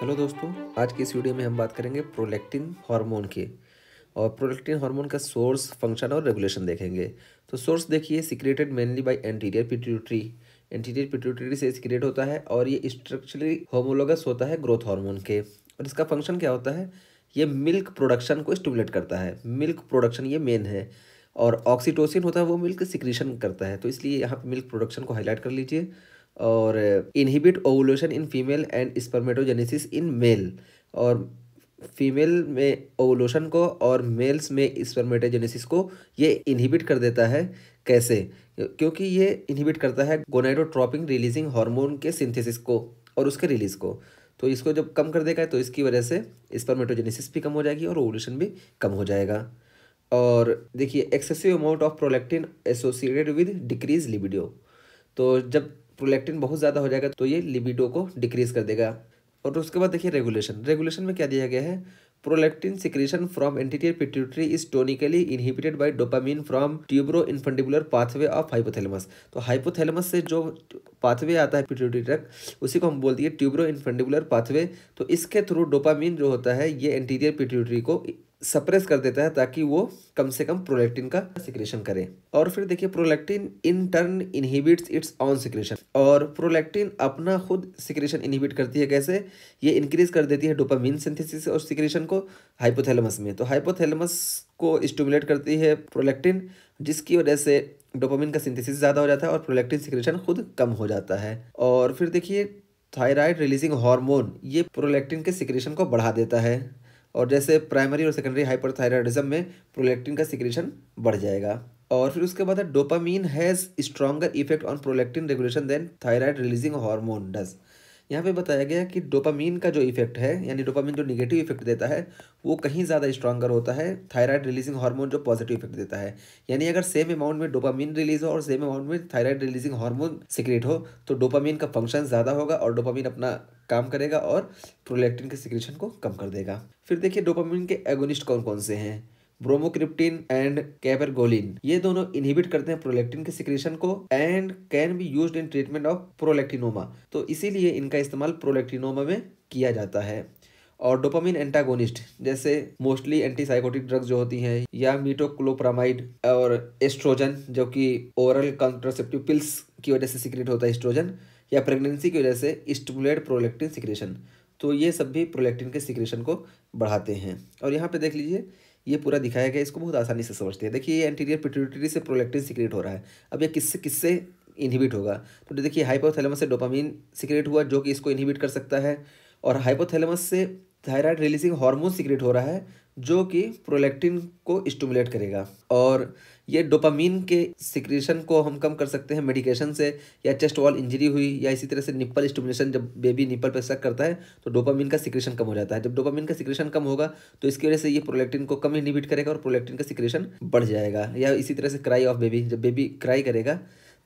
hello दोस्तों आज की इस वीडियो में हम बात करेंगे प्रोलेक्टिन हार्मोन के और प्रोलेक्टिन हार्मोन का सोर्स फंक्शन और रेगुलेशन देखेंगे तो सोर्स देखिए secreted mainly by anterior pituitary anterior pituitary से सिक्रेट होता है और ये स्ट्रक्चरली होमोलोगस होता है ग्रोथ हार्मोन के और इसका फंक्शन क्या होता है ये मिल्क प्रोडक्शन को स्टिमुलेट करता है मिल्क प्रोडक्शन ये मेन है और ऑक्सीटोसिन होता है वो मिल्क सिक्रीशन करता है तो इसलिए यहाँ पर मिल्क प्रोडक्शन को हाईलाइट कर लीजिए और inhibit ovulation in female and spermatogenesis in male और फीमेल में ओवुलेशन को और मेल्स में स्पर्मेटोजेनेसिस को ये इनहिबिट कर देता है कैसे क्योंकि ये इनहिबिट करता है गोनाइडोट्रॉपिंग रिलीजिंग हार्मोन के सिंथेसिस को और उसके रिलीज को तो इसको जब कम कर देगा तो इसकी वजह से स्पर्मेटोजेनेसिस भी कम हो जाएगी और ओवुलेशन भी कम हो जाएगा और देखिए excessive amount of prolactin associated with decrease libido तो जब प्रोलेक्टिन बहुत ज़्यादा हो जाएगा तो ये लिबिडो को डिक्रीज़ कर देगा और उसके बाद देखिए रेगुलेशन रेगुलेशन में क्या दिया गया है prolactin secretion from anterior pituitary is tonically inhibited by dopamine from tuberoinfundibular pathway of hypothalamus तो हाइपोथैलेमस से जो पाथवे आता है पिट्यूटरी तक उसी को हम बोलते हैं ट्यूब्रो इनफंडिबुलर पाथवे तो इसके थ्रू डोपामिन जो होता है ये एंटीरियर पिट्यूटरी को सप्रेस कर देता है ताकि वो कम से कम प्रोलेक्टिन का सिक्रेशन करें और फिर देखिए prolactin in turn inhibits its own secretion और प्रोलेक्टिन अपना खुद सिक्रेशन इनहिबिट करती है कैसे ये इंक्रीज कर देती है डोपामिन सिंथेसिस और सिक्रेशन को हाइपोथैलेमस में तो हाइपोथैलेमस को स्टिमुलेट करती है प्रोलेक्टिन जिसकी वजह से डोपामिन का सिंथेसिस ज़्यादा हो जाता है और प्रोलेक्टिन सिक्रेशन खुद कम हो जाता है और फिर देखिए थायराइड रिलीजिंग हार्मोन ये प्रोलेक्टिन के सिक्रेशन को बढ़ा देता है और जैसे प्राइमरी और सेकेंडरी हाइपरथायरॉयडिज्म में प्रोलेक्टिन का सिक्रेशन बढ़ जाएगा और फिर उसके बाद है dopamine has stronger effect on prolactin regulation than thyroid releasing hormone does यहाँ पे बताया गया कि डोपामीन का जो इफेक्ट है यानी डोपामीन जो निगेटिव इफेक्ट देता है वो कहीं ज़्यादा स्ट्रांगर होता है थायराइड रिलीजिंग हार्मोन जो पॉजिटिव इफेक्ट देता है यानी अगर सेम अमाउंट में डोपामीन रिलीज हो और सेम अमाउंट में थायराइड रिलीजिंग हार्मोन सिक्रेट हो तो डोपामीन का फंक्शन ज़्यादा होगा और डोपामीन अपना काम करेगा और प्रोलेक्टिन के सिक्रेशन को कम कर देगा फिर देखिए डोपामीन के एगोनिस्ट कौन कौन से हैं ब्रोमोक्रिप्टिन एंड कैबरगोलिन ये दोनों इनहिबिट करते हैं प्रोलेक्टिन के सिक्रेशन को and can be used in treatment of prolactinoma तो इसीलिए इनका इस्तेमाल प्रोलेक्टिनोमा में किया जाता है और डोपामिन एंटागोनिस्ट जैसे मोस्टली एंटीसाइकोटिक ड्रग्स जो होती हैं या मीटोक्लोप्रामाइड और एस्ट्रोजन जो कि ओरल कॉन्ट्रासेप्टिव पिल्स की वजह से सिक्रेट होता है एस्ट्रोजन या प्रेगनेंसी की वजह से स्टिमुलेट प्रोलेक्टिन सिक्रेशन तो ये सब भी प्रोलेक्टिन के सिक्रेशन को बढ़ाते हैं और यहाँ पे देख लीजिए ये पूरा दिखाया गया इसको बहुत आसानी से समझते हैं देखिए ये एंटीरियर पिट्यूटरी से प्रोलेक्टिन सिक्रेट हो रहा है अब ये किससे किससे इनहिबिट होगा तो देखिए हाइपोथैलेमस से डोपामीन सिक्रेट हुआ जो कि इसको इनहिबिट कर सकता है और हाइपोथैलेमस से थायराइड रिलीजिंग हार्मोन सिक्रेट हो रहा है जो कि प्रोलेक्टिन को स्टमुलेट करेगा और ये डोपामीन के सिक्रेशन को हम कम कर सकते हैं मेडिकेशन से या चेस्ट वॉल इंजरी हुई या इसी तरह से निप्पल स्टमुलेशन जब बेबी निप्पल पर शक करता है तो डोपामीन का सिक्रेशन कम हो जाता है जब डोपामीन का सिक्रेशन कम होगा तो इसकी वजह से ये प्रोलेक्टिन को कम इनिबिट करेगा और प्रोलेक्टिन का सिक्रेशन बढ़ जाएगा या इसी तरह से क्राई ऑफ बेबी जब बेबी क्राई करेगा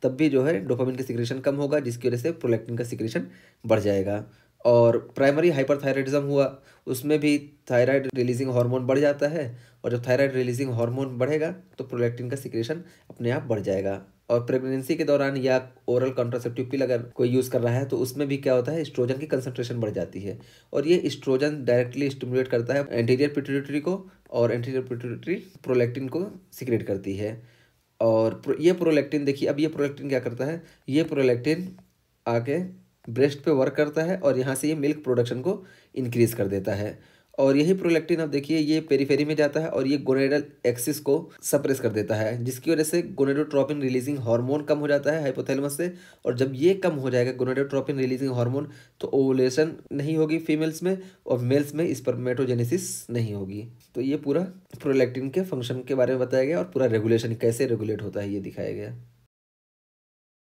तब भी जो है डोपामिन का सिक्रेशन कम होगा जिसकी वजह से प्रोलेक्टिन का सिक्रेशन बढ़ जाएगा और प्राइमरी हाइपरथायरॉयडिज्म हुआ उसमें भी थायराइड रिलीजिंग हार्मोन बढ़ जाता है और जब थायराइड रिलीजिंग हार्मोन बढ़ेगा तो प्रोलैक्टिन का सिक्रेशन अपने आप बढ़ जाएगा और प्रेगनेंसी के दौरान या ओरल कॉन्ट्रासेप्टिव पिल अगर कोई यूज़ कर रहा है तो उसमें भी क्या होता है स्ट्रोजन की कंसनट्रेशन बढ़ जाती है और ये स्ट्रोजन डायरेक्टली स्टिमुलेट करता है एंटीरियर पिट्यूटरी को और एंटीरियर पिट्यूटरी प्रोलैक्टिन को सिक्रेट करती है और ये प्रोलैक्टिन देखिए अब ये प्रोलैक्टिन क्या करता है ये प्रोलैक्टिन आके ब्रेस्ट पे वर्क करता है और यहाँ से ये मिल्क प्रोडक्शन को इंक्रीज़ कर देता है और यही प्रोलेक्टिन अब देखिए ये पेरीफेरी में जाता है और ये गोनेडल एक्सिस को सप्रेस कर देता है जिसकी वजह से गोनेडोट्रोपिन रिलीजिंग हार्मोन कम हो जाता है हाइपोथेलमस से और जब ये कम हो जाएगा गोनेडोट्रोपिन रिलीजिंग हार्मोन तो ओवुलेशन नहीं होगी फीमेल्स में और मेल्स में इस पर मेटोजेनेसिस नहीं होगी तो ये पूरा प्रोलेक्टिन के फंक्शन के बारे में बताया गया और पूरा रेगुलेशन कैसे रेगुलेट होता है ये दिखाया गया